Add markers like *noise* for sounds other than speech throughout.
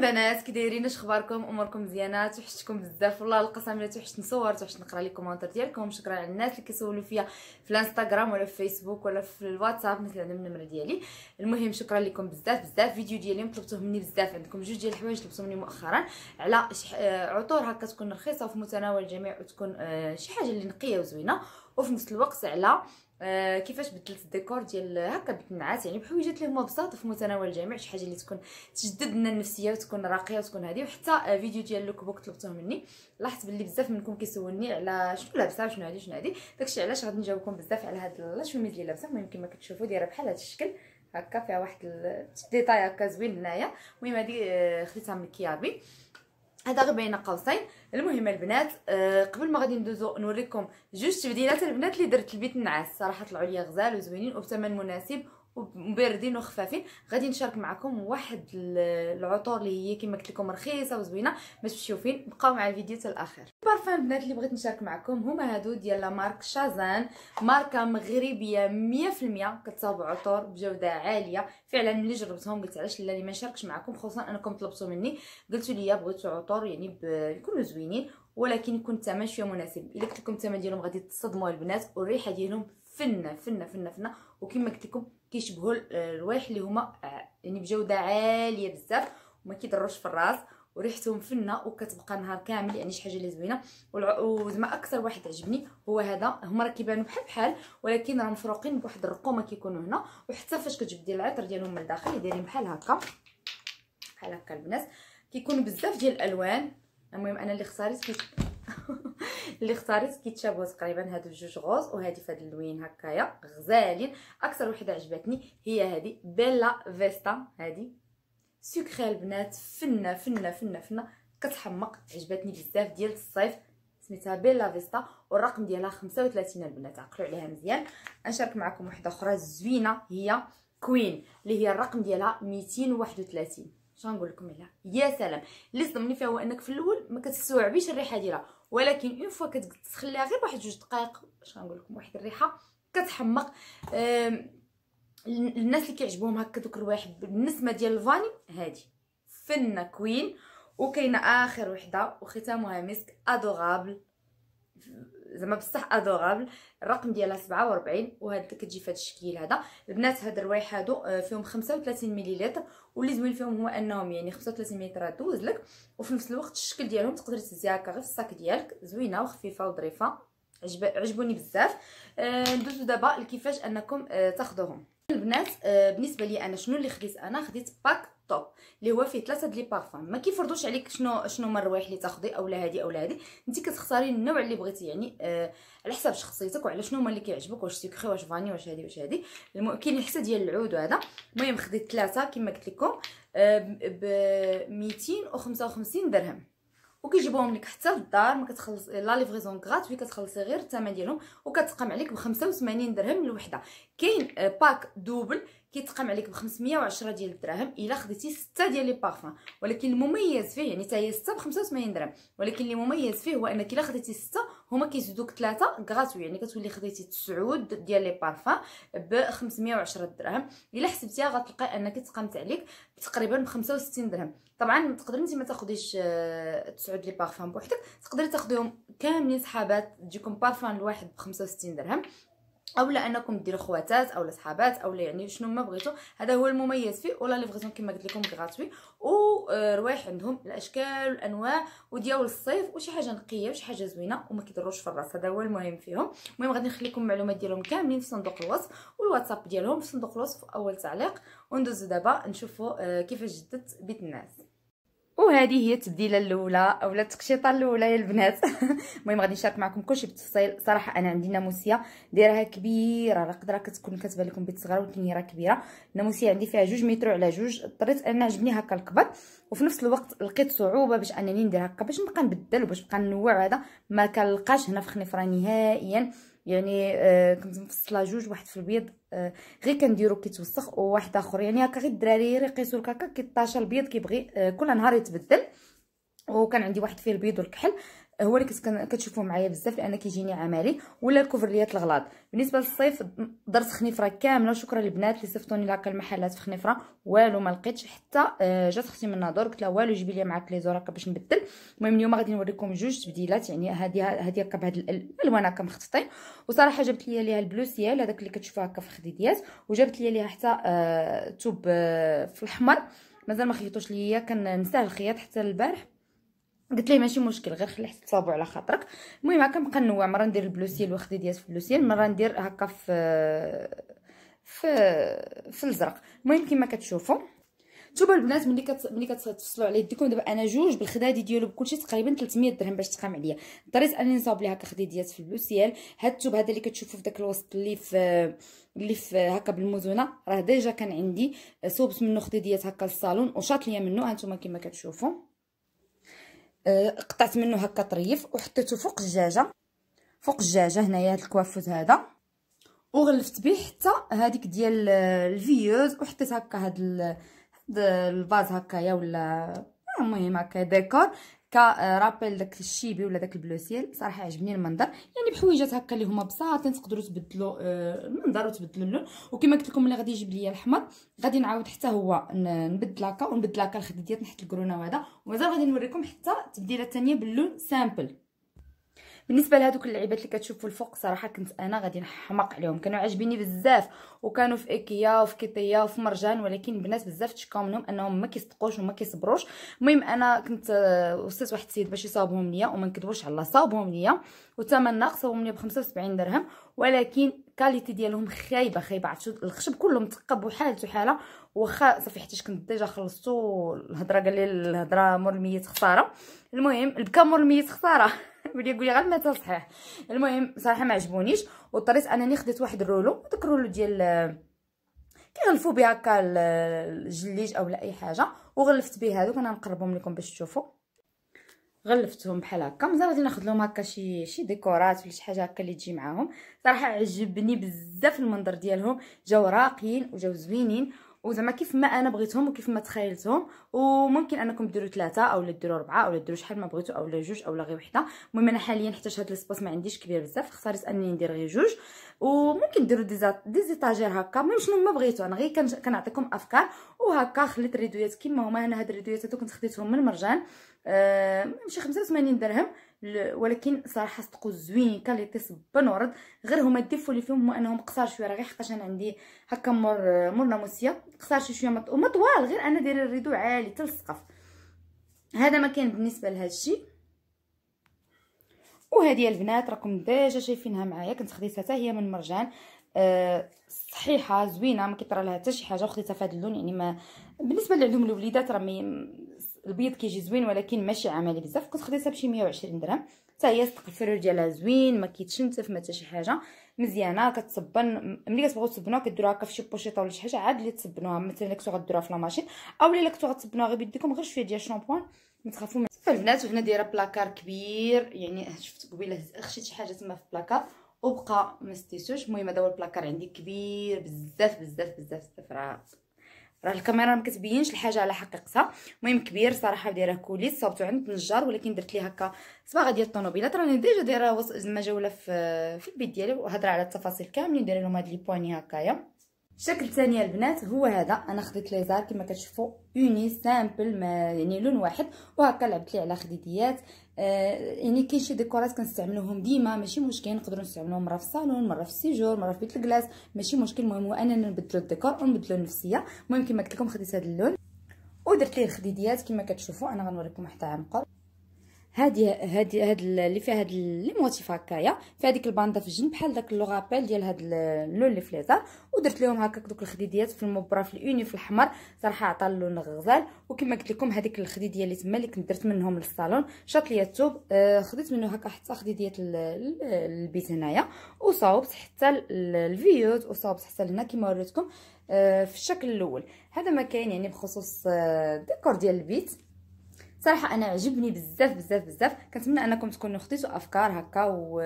بنات كي دايرين اش اخباركم اموركم مزيانه توحشتكم بزاف والله القسم لا توحشت نصور توحشت نقرا لي كومونتير ديالكم شكرا على الناس اللي كيسولوا فيا في الانستغرام ولا في الفيسبوك ولا في الواتساب مثل هذا النمره ديالي المهم شكرا لكم بزاف بزاف فيديو ديالي طلبتوه مني بزاف عندكم جوج ديال الحوايج طلبتو مني مؤخرا على آه، عطور هكا تكون رخيصه وفي متناول الجميع وتكون آه، شي حاجه اللي نقيه وزوينه وفي نفس الوقت على آه كيفاش بدلت الديكور ديال هكا بالتنعات يعني بحويجات اللي هما بساط في متناول الجميع شي حاجه اللي تكون تجدد لنا النفسيه وتكون راقيه وتكون هذه وحتى آه، فيديو ديال لوك بوك طلبتوه مني لاحظت باللي بزاف منكم كيسولني على شنو لابسه شنو هذه شنو هذه داكشي علاش غادي نجاوبكم بزاف على هاد لاشوميز اللي لابسه المهم كما كتشوفوا دايره بحال هذا الشكل هكا فيها واحد ديتاي هكا زوين هنايا المهم هذه آه، خديتها من كيابي هذا غير بين قوسين المهم البنات آه قبل ما غادي ندوزو نوريكم جوج تبديلات البنات اللي درت لبيت النعاس صراحه طلعوا لي غزال وزوينين وبثمن مناسب وباردين وخفافين غادي نشارك معكم واحد العطور اللي هي كما قلت لكم رخيصه وزوينه باش تمشيو فين بقاو مع الفيديو حتى الاخر البارفان البنات اللي بغيت نشارك معكم هما هادو ديال لا مارك شازان ماركه مغربيه 100% كتصاوب عطور بجوده عاليه فعلا ملي جربتهم قلت علاش لا ما نشاركش معكم خصوصا انكم طلبتوا مني قلتوا لي بغيتوا عطور يعني يكونوا زوينين ولكن يكون الثمن شويه مناسب الا قلت لكم الثمن ديالهم غادي تصدموا البنات والريحه ديالهم فنه فنه فنه فنه وكما قلت لكم كيشبهوا الروايح اللي هما آه، يعني بجوده عاليه بزاف وما كيضروش في الراس وريحتهم فنه وكتبقى نهار كامل يعني شي حاجه اللي زوينه وزعما اكثر واحد عجبني هو هذا هما راه كيبانوا بحال بحال ولكن راه مفروقين بواحد الرقومه كيكونوا هنا وحتى فاش كتجبدي العطر ديالهم من الداخل دايرين بحال هكا بحال هكا البنات كيكونوا بزاف ديال الالوان المهم انا اللي اختاريت اللي اختاريت كيتشابهوا تقريبا هادو جوج غوز وهادي فهاد اللوين هكايا غزالين اكثر وحده عجبتني هي هادي بيلا فيستا هادي سكري البنات فنه فنه فنه فنه كتحمق عجبتني بزاف ديال الصيف سميتها بيلا فيستا والرقم ديالها 35 البنات عقلوا عليها مزيان نشارك معكم وحده اخرى زوينه هي كوين اللي هي الرقم ديالها 231 شنو نقول لكم عليها يا سلام اللي صدمني فيها هو انك في الاول ما كتستوعبيش الريحه ديالها ولكن اون فوا كتخليها غير بواحد جوج دقائق اش غنقول لكم واحد الريحه كتحمق الناس اللي كيعجبهم هكا دوك الروايح بالنسمه ديال الفاني هادي فنه كوين وكاينه اخر وحده وختامها مسك ادورابل زعما بصح ادورابل الرقم ديالها 47 وهذا كتجي فهاد الشكل هذا البنات هاد الروايح هادو آه، فيهم 35 مليلتر واللي زوين فيهم هو انهم يعني 35 مليلتر دوز لك وفي نفس الوقت الشكل ديالهم تقدري هكا غير في الصاك ديالك زوينه وخفيفه وظريفه عجبوني بزاف آه، ندوزو دابا لكيفاش انكم آه، تاخذوهم البنات آه، بالنسبه لي انا شنو اللي خديت انا خديت باك طوب اللي هو فيه ثلاثه ديال البارفان ما كيفرضوش عليك شنو شنو من الروايح اللي تاخدي اولا هذه اولا هذه انت كتختاري النوع اللي بغيتي يعني آه، على حساب شخصيتك وعلى شنو هما اللي كيعجبك واش سيكري واش فاني واش هذه واش هذه كاين حتى ديال العود وهذا المهم خديت ثلاثه كما قلت لكم آه، ب 255 درهم وكيجيبوهم لك حتى للدار ما كتخلص لا ليفريزون غراتوي كتخلصي غير الثمن ديالهم وكتقام عليك ب 85 درهم الوحده كاين آه، باك دوبل كيتقام عليك ب 510 ديال الدراهم الا خديتي 6 ديال لي بارفان ولكن المميز فيه يعني حتى هي 6 ب 85 درهم ولكن اللي مميز فيه هو انك الا خديتي 6 هما كيزيدوك 3 غراتوي يعني كتولي خديتي 9 ديال لي بارفان ب 510 درهم الا حسبتيها غتلقى انك تقامت عليك تقريبا ب 65 درهم طبعا تقدري انت ما تاخديش آه، تسعود لي بارفان بوحدك تقدري تاخديهم كاملين صحابات تجيكم بارفان الواحد ب 65 درهم اولا انكم ديروا خواتات اولا صحابات اولا يعني شنو ما بغيتو هذا هو المميز فيه ولا ليفغيزون كما قلت لكم غراتوي وروايح آه، عندهم الاشكال والانواع وديال الصيف وشي حاجه نقيه وشي حاجه زوينه وما كيضروش في الراس هذا هو المهم فيهم المهم غادي نخليكم المعلومات ديالهم كاملين في صندوق الوصف والواتساب ديالهم في صندوق الوصف في اول تعليق وندوزو دابا نشوفوا آه، كيفاش جددت بيت الناس وهذه هي التبديله الاولى اولا التقشيطه الاولى يا البنات *laughs* المهم غادي نشارك معكم كلشي بالتفصيل صراحه انا عندي ناموسيه دايرها كبيره على قدره كتكون كتبان لكم بيت صغيره ولكن راه كبيره الناموسيه عندي فيها جوج متر على جوج اضطريت انا عجبني هكا الكبر وفي نفس الوقت لقيت صعوبه باش انني ندير هكا باش نبقى نبدل وباش نبقى ننوع هذا ما كنلقاش هنا في خنيفره نهائيا يعني آه كنت مفصله جوج واحد في البيض آه غير كنديرو كيتوسخ وواحد اخر يعني هكا غير الدراري لك هكا كيطاشا البيض كيبغي آه كل نهار يتبدل وكان عندي واحد فيه البيض والكحل هو اللي كتشوفوه معايا بزاف لان كيجيني عمالي ولا الكوفرليات الغلاط بالنسبه للصيف درت خنيفره كامله شكرا للبنات اللي صيفطوني لهكا المحلات في خنيفره والو ما لقيتش حتى آه، جات اختي من نادور قلت لها والو جيبي لي معاك لي زوراقه باش نبدل المهم اليوم غادي نوريكم جوج تبديلات يعني هذه هذه هكا بهاد الالوان هكا مخططين وصراحه جابت لي ليها البلوسيال هذاك اللي كتشوفوه هكا في خديديات وجابت لي ليها حتى آه، توب آه، في الاحمر مازال ما خيطوش ليا كنساه الخياط حتى البارح قلت ليه ماشي مشكل غير خلي حسب صابو على خاطرك المهم هكا نبقى نوع مره ندير البلوسيل وخديديات في البلوسيل مره ندير هكا في في في الزرق المهم كما كتشوفوا شوفوا البنات ملي كت... ملي كتفصلوا على يديكم دابا انا جوج بالخدادي ديالو بكلشي تقريبا 300 درهم باش تقام عليا اضطريت انني نصاوب ليها كخديديات في البلوسيال هاد الثوب هذا اللي كتشوفوا في داك الوسط اللي في اللي في هكا بالموزونه راه ديجا كان عندي صوبت منه خديديات هكا للصالون وشاط ليا منه هانتوما كما كتشوفوا آه، قطعت منه هكا طريف وحطيته فوق الجاجه فوق الجاجه هنايا هذا الكوافوز هذا وغلفت به حتى هذيك ديال آه، الفيوز وحطيت هكا هاد ال... هاد الفاز هكايا ولا آه، المهم هكا ديكور كرابيل آه، داك الشيبي ولا داك البلوسيل صراحه عجبني المنظر يعني بحويجات هكا اللي هما بساطين تقدروا تبدلوا آه، المنظر وتبدلوا اللون وكما قلت لكم اللي غادي يجيب لي الاحمر غادي نعاود حتى هو نبدل هكا ونبدل هكا الخديديات نحت الكرونه وهذا ومازال غادي نوريكم حتى التبديله الثانيه باللون سامبل بالنسبه لهذوك اللعيبات اللي كتشوفوا الفوق صراحه كنت انا غادي نحماق عليهم كانوا عاجبيني بزاف وكانوا في ايكيا وفي كيطيا وفي مرجان ولكن بنات بزاف تشكاو منهم انهم ما كيصدقوش وما كيصبروش المهم انا كنت وصلت آه، واحد السيد باش يصاوبهم ليا وما نكذبوش على الله صاوبهم ليا والثمن ناقص صاوبهم ليا ب 75 درهم ولكن الكاليتي ديالهم خايبه خايبه عرفتوا الخشب كله متقب وحالته حاله واخا صافي حتى كنت ديجا خلصتو الهضره قال لي الهضره مور الميت خساره المهم البكا مور الميت خساره بلي يقول لي غير ما صحيح المهم صراحه ما عجبونيش وطريت انني خديت واحد الرولو داك الرولو ديال كيغلفو بها هكا الجليج اولا اي حاجه وغلفت به هذوك انا نقربهم لكم باش تشوفوا غلفتهم بحال هكا مزال غادي ناخذ لهم هكا شي شي ديكورات ولا شي حاجه هكا اللي تجي معاهم صراحه عجبني بزاف المنظر ديالهم جاو راقيين وجاو زوينين وزعما كيف ما انا بغيتهم وكيف ما تخيلتهم وممكن انكم ديروا ثلاثه اولا ديروا اربعه اولا ديروا شحال ما بغيتوا اولا جوج اولا غير وحده المهم انا حاليا حتى هاد السباس ما عنديش كبير بزاف اختاريت انني ندير غير جوج وممكن ديروا دي زيتاجير هكا المهم شنو ما بغيتوا انا غير كنعطيكم افكار وهكا خليت الريدويات كما هما انا هاد الريدويات هادو كنت خديتهم من مرجان أه شي 85 درهم ولكن صراحه صدقوا زوين كاليتي صبن ورد غير هما الديفو اللي فيهم هو انهم قصار شويه راه غير حقاش انا عندي هكا مر مور ناموسيه قصار شي شويه ومطوال غير انا دايره الريدو عالي حتى السقف هذا ما كان بالنسبه لهذا الشيء وهذه البنات راكم ديجا شايفينها معايا كنت خديتها حتى هي من مرجان أه صحيحه زوينه ما كيطرى لها حتى شي حاجه وخديتها في هذا اللون يعني ما بالنسبه اللي الوليدات راه البيض كيجي زوين ولكن ماشي عملي بزاف كنت خديتها بشي 120 درهم حتى هي التقفير ديالها زوين ما كيتشنتف ما حتى شي حاجه مزيانه كتصبن ملي كتبغيو تصبنوها كديروها هكا فشي بوشيطه ولا شي حاجه عاد اللي تصبنوها مثلا كنتو غديروها في لاماشين اولا الا كنتو غتصبنوها غير بيديكم غير شويه ديال الشامبوان ما تخافوا البنات وهنا دايره بلاكار كبير يعني شفت قبيله خشيت شي حاجه تما في بلاكار وبقى ما المهم هذا هو البلاكار عندي كبير بزاف بزاف بزاف بزاف راه راه الكاميرا ما كتبينش الحاجه على حقيقتها المهم كبير صراحه دايره كوليس صوبتو عند النجار ولكن درت ليه هكا صباغه ديال الطوموبيلات راني ديجا دايره زعما جوله في, في البيت ديالي وهضره على التفاصيل كاملين دايره لهم هاد لي بواني هكايا الشكل الثاني البنات هو هذا انا خديت ليزار كما كتشوفوا اوني سامبل ما يعني لون واحد وهكا لعبت لي على خديديات آه يعني كاين شي ديكورات كنستعملوهم ديما ماشي مشكل نقدروا نستعملوهم مره في الصالون مره في السيجور مره في بيت الكلاس ماشي مشكل المهم هو اننا نبدلوا الديكور ونبدلوا النفسيه المهم كما قلت لكم خديت هذا اللون ودرت ليه الخديديات كما كتشوفوا انا غنوريكم حتى عن هادي هادي هاد اللي فيها هاد لي موتيف هكايا في هذيك الباندا في الجنب بحال داك لوغابيل ديال هاد اللون اللي فليزر ودرت لهم هكاك دوك الخديديات في المبره في الاوني في الاحمر صراحه عطى اللون غزال وكما قلت لكم هذيك الخديديه اللي تما اللي كنت درت منهم للصالون شاط ليا الثوب آه خديت منه هكا حتى خديديات البيت هنايا وصاوبت حتى الفيوت وصاوبت حتى لهنا كما وريتكم آه في الشكل الاول هذا ما كاين يعني بخصوص آه، ديكور ديال البيت صراحه انا عجبني بزاف بزاف بزاف كنتمنى انكم تكونوا خديتوا افكار هكا و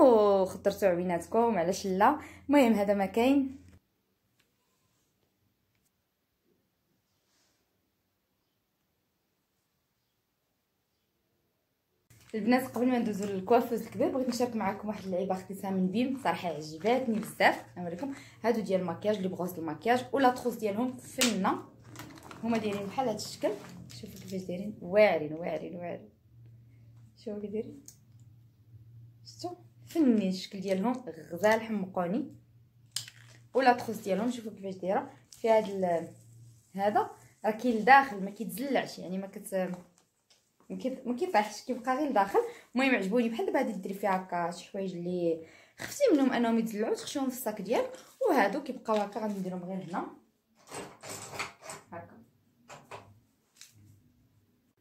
وخطرتوا عويناتكم علاش لا المهم هذا ما كاين البنات قبل ما ندوزو للكوافوز الكبير بغيت نشارك معكم واحد اللعيبه خديتها من بيم صراحه عجباتني بزاف نوريكم هادو ديال المكياج لي بغوص المكياج ولا تروس ديالهم فنه هما دايرين بحال هاد الشكل شوفوا كيفاش دايرين واعرين واعرين واعرين شوفوا كي دايرين شفتوا فني الشكل ديالهم غزال حمقوني ولا تخص ديالهم شوفوا كيفاش دايره في هاد هذا راه كاين لداخل ما كيتزلعش يعني ما كت ما كيطيحش كيبقى غير لداخل المهم عجبوني بحال دابا هادي ديري فيها هكا شي حوايج اللي خفتي منهم انهم يتزلعوا تخشيهم في الصاك ديالك وهادو كيبقاو هكا غنديرهم غير هنا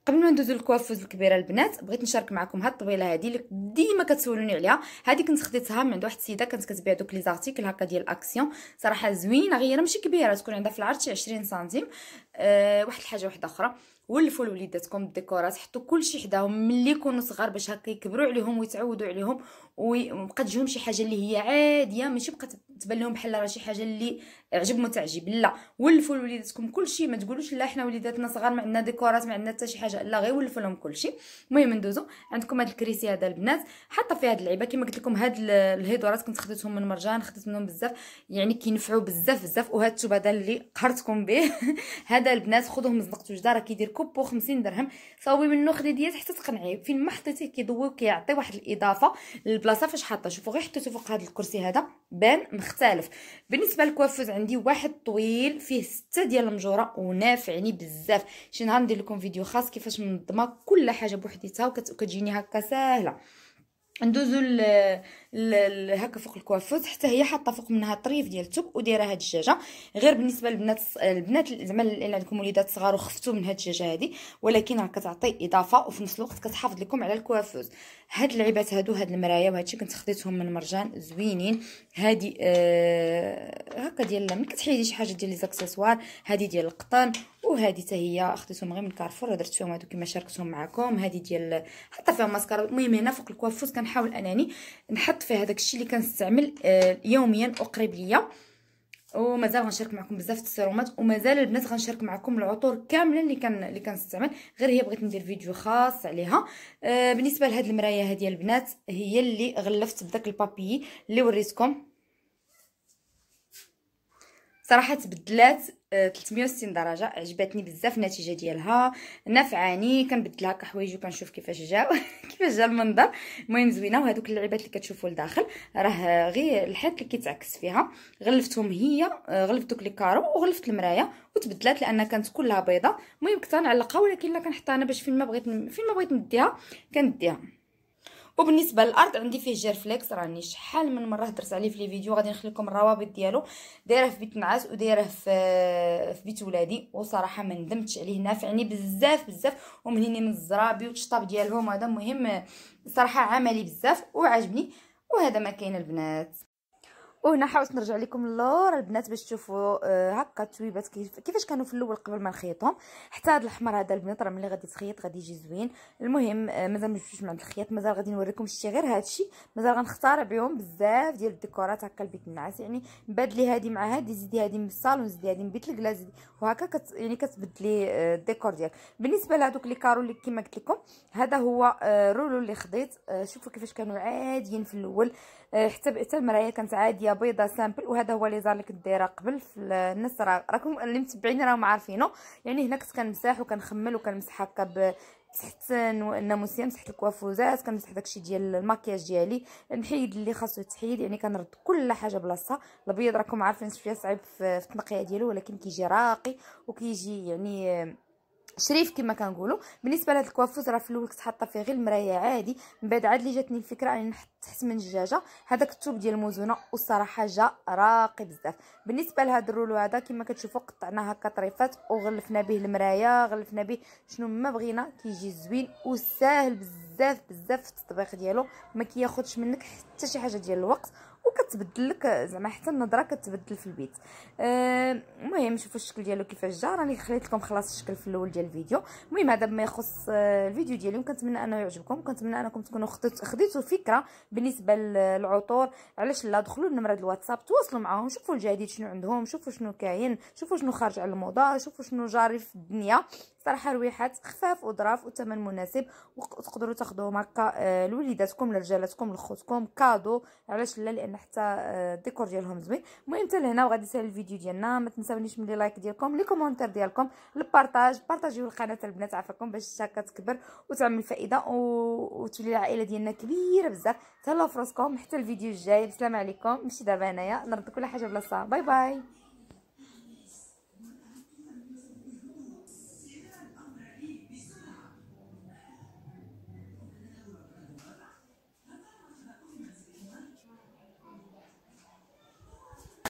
قبل ما ندوزو للكوافوز الكبيره البنات بغيت نشارك معكم هاد الطويله هادي اللي ديما كتسولوني عليها هادي كنت خديتها من عند واحد السيده كانت كتبيع دوك لي زارتيكل هكا ديال اكسيون صراحه زوينه غير ماشي كبيره تكون عندها في العرض شي 20 سنتيم أه واحد الحاجه واحده اخرى ولفوا لوليداتكم الديكورات حطوا كلشي حداهم ملي يكونوا صغار باش هكا يكبروا عليهم ويتعودوا عليهم وما تجيهم شي حاجه اللي هي عاديه ماشي بقات تبان لهم بحال راه شي حاجه اللي عجبهم تعجب لا ولفوا لوليداتكم كلشي ما تقولوش لا حنا وليداتنا صغار ما عندنا ديكورات ما عندنا حتى شي حاجه لا غير ولفوا لهم كلشي المهم ندوزو عندكم هاد الكريسي هذا البنات حاطه فيه هاد اللعيبه كما قلت لكم هاد الهيدورات كنت خديتهم من مرجان خديت منهم بزاف يعني كينفعوا بزاف بزاف وهاد التوب هذا اللي قهرتكم به *laughs* هذا البنات خذوه من زنقه راه كيدير كوب بو 50 درهم صاوبي منه خدي ديال حتى تقنعيه فين ما حطيتيه كيضوي وكيعطي واحد الاضافه للبلاصه فاش حاطه شوفوا غير حطيته فوق هذا الكرسي هذا بان مختلف بالنسبه للكوافوز عندي واحد طويل فيه سته ديال المجوره ونافعني بزاف شي نهار ندير لكم فيديو خاص كيفاش منظمه كل حاجه بوحديتها وكتجيني هكا ساهله ندوزو هكا فوق الكوافوز حتى هي حاطه فوق منها طريف ديال الثوب ودايره هاد الدجاجه غير بالنسبه للبنات البنات زعما اللي عندكم وليدات صغار وخفتوا من هاد الدجاجه هادي ولكن راه كتعطي اضافه وفي نفس الوقت كتحافظ لكم على الكوافوز هاد اللعيبات هادو هاد أو وهادشي كنت خديتهم من مرجان زوينين هادي آه هكا ديال ما كتحيدي شي حاجه ديال لي زاكسيسوار هادي ديال القطن وهذه حتى هي خديتهم غير من كارفور درت فيهم هادو كما شاركتهم معكم هذه ديال حاطه فيها ماسكارا المهم هنا فوق الكوافوس كنحاول انني نحط فيها هذاك الشيء اللي كنستعمل آه، يوميا وقريب ليا ومازال غنشارك معكم بزاف السيرومات ومازال البنات غنشارك معكم العطور كامله اللي كان اللي كنستعمل غير هي بغيت ندير فيديو خاص عليها آه بالنسبه لهاد المرايه هذه البنات هي اللي غلفت بداك البابي اللي وريتكم صراحه تبدلات 360 درجه عجبتني بزاف النتيجه ديالها نفعاني كنبدلها كحوايج وكنشوف كيفاش جاو *laughs* كيفاش جا المنظر المهم زوينه وهذوك اللعيبات اللي كتشوفوا لداخل راه غير الحيط اللي كيتعكس فيها غلفتهم هي غلفت دوك لي كارو وغلفت المرايه وتبدلات لان كانت كلها بيضه المهم كنت غنعلقها ولكن الا كنحطها انا باش فين ما بغيت فين ما بغيت نديها كنديها وبالنسبه للارض عندي فيه جيرفليكس راني شحال من مره هدرت عليه في لي فيديو غادي نخلي لكم الروابط ديالو دايره في بيت نعاس ودايره في في بيت ولادي وصراحه ما ندمتش عليه نافعني بزاف بزاف ومهني من الزرابي والشطاب ديالهم هذا مهم صراحه عملي بزاف وعجبني وهذا ما كاين البنات وهنا حاولت نرجع لكم اللور البنات باش تشوفوا آه، هكا التويبات كيف كيفاش كانوا في الاول قبل ما نخيطهم حتى هذا الاحمر هذا البنات راه ملي غادي تخيط غادي يجي زوين المهم آه، مازال ما جبتوش من عند الخياط مازال غادي نوريكم شي غير هذا الشيء مازال غنختار بهم بزاف ديال الديكورات هكا البيت النعاس يعني نبدلي هذه مع هذه زيدي هذه من الصالون زيدي هذه من بيت الكلاس وهكا كت يعني كتبدلي آه، الديكور ديالك بالنسبه لهذوك لي كارو اللي كما قلت لكم هذا هو رولو اللي خديت شوفوا كيفاش كانوا عاديين في الاول حتى حتى المرايه كانت عاديه بيضه سامبل وهذا هو ليزار اللي كنت دايره قبل في النص راكم اللي متبعيني راهم عارفينه يعني هنا كنت كنمسح وكنخمل وكنمسح هكا ب تحت الناموسيه مسحت الكوافوزات كنمسح داكشي ديال الماكياج ديالي نحيد اللي خاصو يتحيد يعني كنرد كل حاجه بلاصتها الابيض راكم عارفين شويه صعيب في التنقيه ديالو ولكن كيجي راقي وكيجي يعني شريف كما كنقولوا بالنسبه لهاد الكوافوز راه في الاول كنت حاطه فيه غير المرايه عادي من بعد عاد لي جاتني الفكره اني نحط تحت من الدجاجه هذاك الثوب ديال الموزونه والصراحه جا راقي بزاف بالنسبه لهاد الرولو هذا كما كتشوفوا قطعناه هكا طريفات وغلفنا به المرايه غلفنا به شنو ما بغينا كيجي زوين وساهل بزاف بزاف في التطبيق ديالو ما كياخذش منك حتى شي حاجه ديال الوقت وكتبدل لك زعما حتى النظره كتبدل في البيت أه، المهم شوفوا الشكل ديالو كيفاش جا راني خليت لكم خلاص الشكل في الاول ديال الفيديو المهم هذا بما يخص أه، الفيديو ديالي كنتمنى انه يعجبكم كنتمنى انكم تكونوا خديتوا فكره بالنسبه للعطور علاش لا دخلوا لنمره الواتساب تواصلوا معاهم شوفوا الجديد شنو عندهم شوفوا شنو كاين شوفوا شنو خارج على الموضه شوفوا شنو جاري في الدنيا صراحه رويحات خفاف وظراف وثمن مناسب وتقدروا تاخذوهم هكا آه، لوليداتكم لرجالاتكم لخوتكم كادو علاش لا لان حتى آه، الديكور ديالهم زوين المهم حتى لهنا وغادي يسهل الفيديو ديالنا ما تنساونيش من لي لايك ديالكم لي كومونتير ديالكم البارطاج بارطاجيو القناه البنات عافاكم باش هكا تكبر وتعمل فائده و... وتولي العائله ديالنا كبيره بزاف تهلاو في راسكم حتى الفيديو الجاي بسلام عليكم ماشي دابا هنايا نرد كل حاجه بلاصتها باي باي